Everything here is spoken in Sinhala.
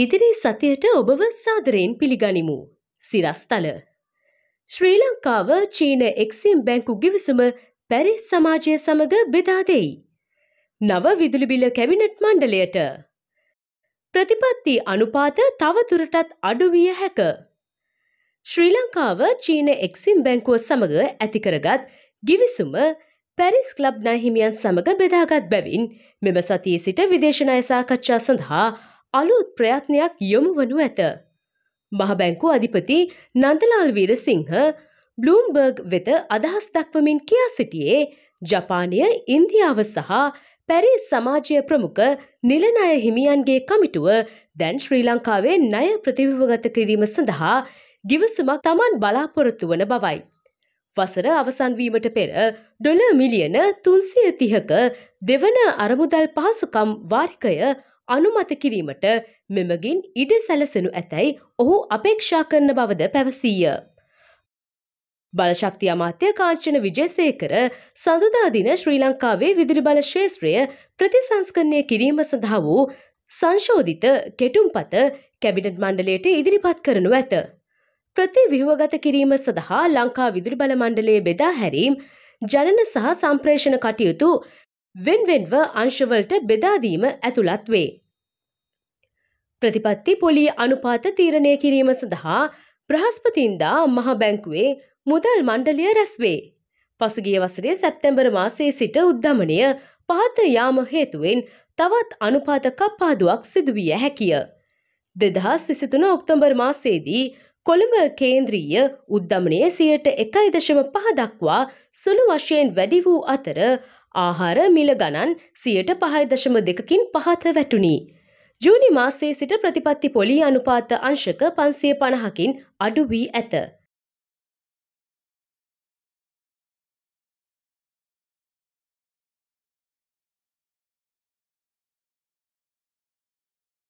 ඉදිරි සතියට ඔබව සාදරයෙන් පිළිගනිමු. සිරස්තල. ශ්‍රී ලංකාව චීන එක්සිම් බැංකු ගිවිසුම පැරිස් සමාජය සමග බෙදා දෙයි. නව විදුලි බිල කැබිනට් මණ්ඩලයට. ප්‍රතිපත්ති අනුපාත තවදුරටත් අඩු විය හැක. ශ්‍රී ලංකාව චීන එක්සිම් බැංකුව සමග ඇති කරගත් ගිවිසුම පැරිස් ක්ලබ් නාහිමියන් සමග බෙදාගත් බැවින් මෙම සතියේ සිට විදේශ ණය සාකච්ඡා සඳහා අලුත් ප්‍රයත්නයක් යොමු වනු ඇත. මහබැංකු අධිපති නන්දලාල් වීරසිංහ බ්ලූම්බර්ග් වෙත අදහස් දක්වමින් කියා සිටියේ ජපානය ඉන්දියාව සහ පැරි සමාජය ප්‍රමුඛ නිලනය හිමියන්ගේ කමිටුව දැන් ශ්‍රී ලංකාවේ ණය ප්‍රතිවිවගත කිරීම සඳහා ගිවසමක් තමන් බලාපොරොත්තු වන බවයි. වසර අවසන්වීමට පෙර ඩොල මිලියන තුන්සිය තිහක දෙවන අරමුදල් පහසුකම් වාර්කය අනුමත කිරීමට මෙමගින් ඉඩ සැලසෙනු ඇතැයි ඔහු අපේක්ෂා කරන බවද පැවසීය. බලශක්ති අමාත්‍ය කාංචන විජේසේකර සඳුදා දින ශ්‍රී ලංකාවේ විදුලි බල ශේත්‍රය ප්‍රතිසංස්කරණය කිරීම සඳහා වූ සංශෝධිත කෙටුම්පත කැබිනට් මණ්ඩලයට ඉදිරිපත් කරනු ඇත. ප්‍රතිවිහවගත කිරීම සඳහා ලංකා විදුලි බල මණ්ඩලයේ බෙදා හැරීම් ජනන සහ සම්ප්‍රේෂණ කටයුතු වෙන්වෙන්ව අංශවලට බෙදාදීම ඇතුළත් වේ. ප්‍රතිපත්ති පොලී අනුපාත තීරණය කිරීම සඳහා බ්‍රහස්පතින්දා මහ බැංකුවේ මුදල් මණ්ඩලය රැස්වේ. පසුගිය වසරේ සැප්තැම්බර් මාසයේ සිට උද්ධමනය පහත යාම හේතුවෙන් තවත් අනුපාත කප්පාදුවක් සිදුවිය හැකිය. දෙදහස් විසිතුන ඔක්තොම්බර් මාසේදී කොළඹ කේන්ද්‍රීය උද්ධමනය සියයට එකයි දශම පහදක්වා සුළු වශයෙන් වැඩි වූ අතර ආහාර මිල ගණන් සියයට පහයි දශම දෙකකින් පහත වැටුණී. ජූනි මාසයේ සිට ප්‍රතිපත්ති පොලී අනුපාත අංශක පන්සිය පණහකින් අඩු වී ඇත.